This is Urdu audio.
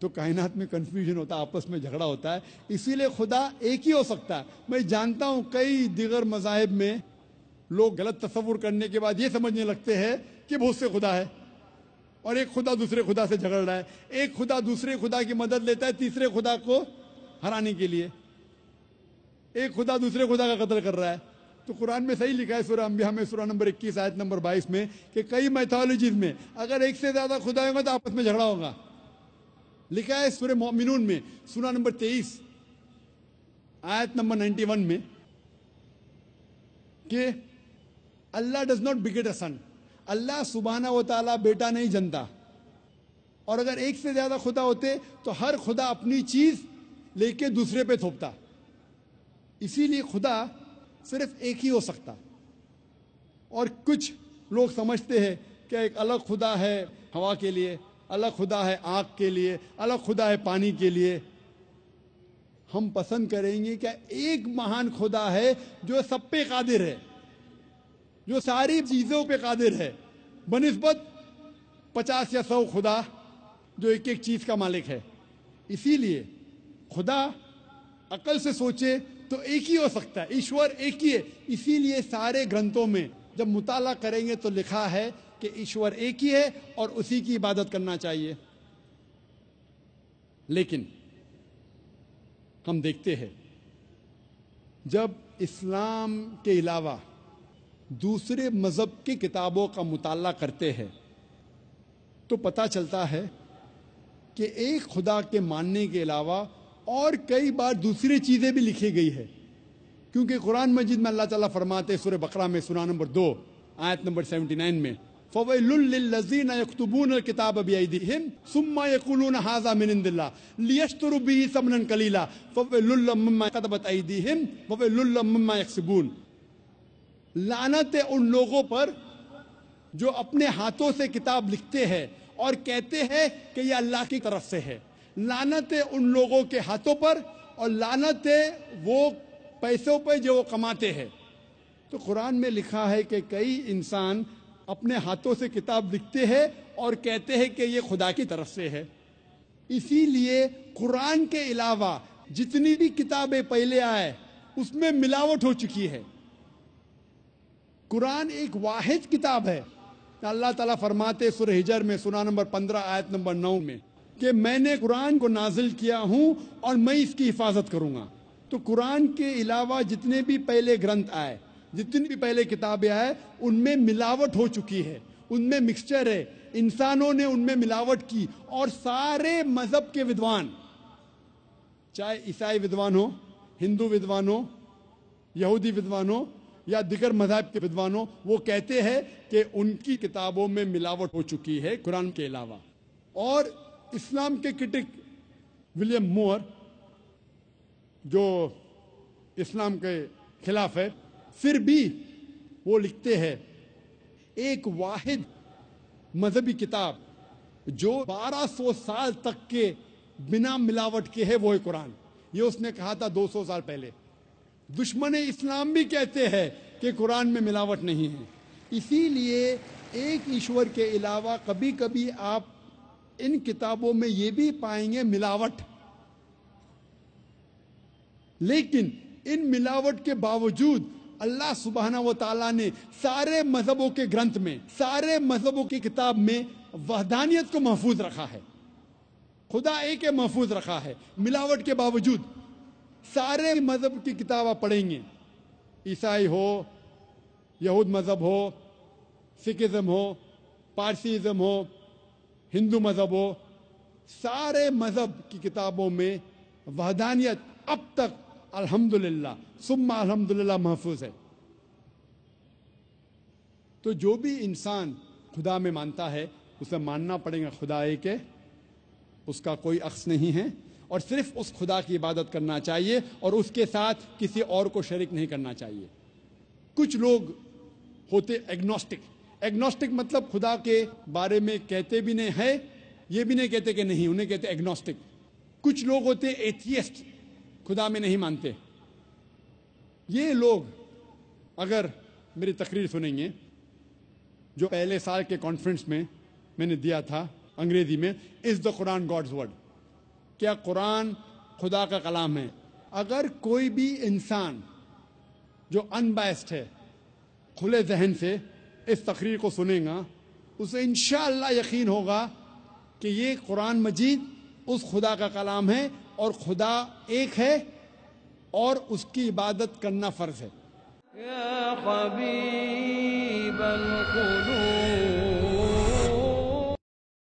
تو کائنات میں کنفیوژن ہوتا ہے آپس میں جھگڑا ہوتا ہے اسی لیے خدا ایک ہی ہو سکتا ہے میں جانتا ہوں کئی دیگر مذاہب میں لوگ غلط تصور کرنے کے بعد یہ سمجھنے لگتے ہیں کہ بہت سے خدا ہے اور ایک خدا دوسرے خدا سے جھگڑ رہا ہے ایک خدا دوسرے خدا کی مدد لیتا ہے تیسرے خدا کو ہرانے کے لیے ایک خدا دوسرے خدا کا قتل کر رہا ہے تو قرآن میں صحیح لکھا ہے سورہ انبیاء میں سورہ نمبر اکیس آیت نمبر بائیس میں کہ کئی میتھالوجیز میں اگر ایک سے زیادہ خدا ہوگا تو آپس میں جھگڑا ہوگا لکھا ہے سورہ مومنون میں سورہ نمبر تیئیس آیت نمبر نائنٹی ون میں کہ اللہ does not beget a son اللہ سبحانہ و تعالی تعالیٰ بیٹا نہیں جنتا اور اگر ایک سے زیادہ خدا ہوتے تو ہر خدا اپنی چیز لے کے دوسرے پہ تھوپتا اسی لیے خدا صرف ایک ہی ہو سکتا اور کچھ لوگ سمجھتے ہیں کہ ایک الگ خدا ہے ہوا کے لیے الگ خدا ہے آگ کے لیے الگ خدا ہے پانی کے لیے ہم پسند کریں گے کہ ایک مہان خدا ہے جو سب پہ قادر ہے جو ساری چیزوں پہ قادر ہے بنسبت پچاس یا سو خدا جو ایک ایک چیز کا مالک ہے اسی لیے خدا عقل سے سوچے تو ایک ہی ہو سکتا ہے ایشور ایک ہی ہے اسی لیے سارے گرنتوں میں جب مطالعہ کریں گے تو لکھا ہے کہ ایشور ایک ہی ہے اور اسی کی عبادت کرنا چاہیے لیکن ہم دیکھتے ہیں جب اسلام کے علاوہ دوسرے مذہب کی کتابوں کا مطالعہ کرتے ہیں تو پتہ چلتا ہے کہ ایک خدا کے ماننے کے علاوہ اور کئی بار دوسری چیزیں بھی لکھی گئی ہے کیونکہ قرآن مجید میں اللہ تعالیٰ فرماتے سورہ بقرہ میں سورہ نمبر دو آیت نمبر سیونٹی نائن میں یکسبون لعنت لانت ان لوگوں پر جو اپنے ہاتھوں سے کتاب لکھتے ہیں اور کہتے ہیں کہ یہ اللہ کی طرف سے ہے لانت ان لوگوں کے ہاتھوں پر اور لانت وہ پیسوں پہ جو وہ کماتے ہیں تو قرآن میں لکھا ہے کہ کئی انسان اپنے ہاتھوں سے کتاب لکھتے ہیں اور کہتے ہیں کہ یہ خدا کی طرف سے ہے اسی لیے قرآن کے علاوہ جتنی بھی کتابیں پہلے آئے اس میں ملاوٹ ہو چکی ہے قرآن ایک واحد کتاب ہے اللہ تعالیٰ فرماتے سر ہجر میں سنا نمبر پندرہ آیت نمبر نو میں کہ میں نے قرآن کو نازل کیا ہوں اور میں اس کی حفاظت کروں گا تو قرآن کے علاوہ جتنے بھی پہلے گرنتھ آئے جتنی بھی پہلے کتابیں آئے ان میں ملاوٹ ہو چکی ہے ان میں مکسچر ہے انسانوں نے ان میں ملاوٹ کی اور سارے مذہب کے ودوان چاہے عیسائی ودوان ہو ہندو ودوان ہو یہودی ودوان ہو یا دیگر مذہب کے ودوان ہو وہ کہتے ہیں کہ ان کی کتابوں میں ملاوٹ ہو چکی ہے قرآن کے علاوہ اور اسلام کے کرٹک ولیم مور جو اسلام کے خلاف ہے پھر بھی وہ لکھتے ہیں ایک واحد مذہبی کتاب جو بارہ سو سال تک کے بنا ملاوٹ کے ہے وہ ہے قرآن یہ اس نے کہا تھا دو سو سال پہلے دشمن اسلام بھی کہتے ہیں کہ قرآن میں ملاوٹ نہیں ہے اسی لیے ایک ایشور کے علاوہ کبھی کبھی آپ ان کتابوں میں یہ بھی پائیں گے ملاوٹ لیکن ان ملاوٹ کے باوجود اللہ سبحانہ و تعالیٰ نے سارے مذہبوں کے گرنتھ میں سارے مذہبوں کی کتاب میں وحدانیت کو محفوظ رکھا ہے خدا ایک محفوظ رکھا ہے ملاوٹ کے باوجود سارے مذہب کی کتاب پڑھیں گے عیسائی ہو یہود مذہب ہو سکھزم ہو پارسیزم ہو ہندو مذہب ہو سارے مذہب کی کتابوں میں وحدانیت اب تک الحمد للہ الحمدللہ الحمد للہ محفوظ ہے تو جو بھی انسان خدا میں مانتا ہے اسے ماننا پڑے گا خدا ہے اس کا کوئی عکس نہیں ہے اور صرف اس خدا کی عبادت کرنا چاہیے اور اس کے ساتھ کسی اور کو شریک نہیں کرنا چاہیے کچھ لوگ ہوتے اگنوسٹک ایگنوسٹک مطلب خدا کے بارے میں کہتے بھی نہیں ہے یہ بھی نہیں کہتے کہ نہیں انہیں کہتے اگنوسٹک کچھ لوگ ہوتے ایتھیسٹ خدا میں نہیں مانتے یہ لوگ اگر میری تقریر سنیں گے جو پہلے سال کے کانفرنس میں میں نے دیا تھا انگریزی میں از دا قرآن گاڈز ورڈ کیا قرآن خدا کا کلام ہے اگر کوئی بھی انسان جو ان بائسڈ ہے کھلے ذہن سے اس تقریر کو سنے گا اسے انشاءاللہ یقین ہوگا کہ یہ قرآن مجید اس خدا کا کلام ہے اور خدا ایک ہے اور اس کی عبادت کرنا فرض ہے یا القلوب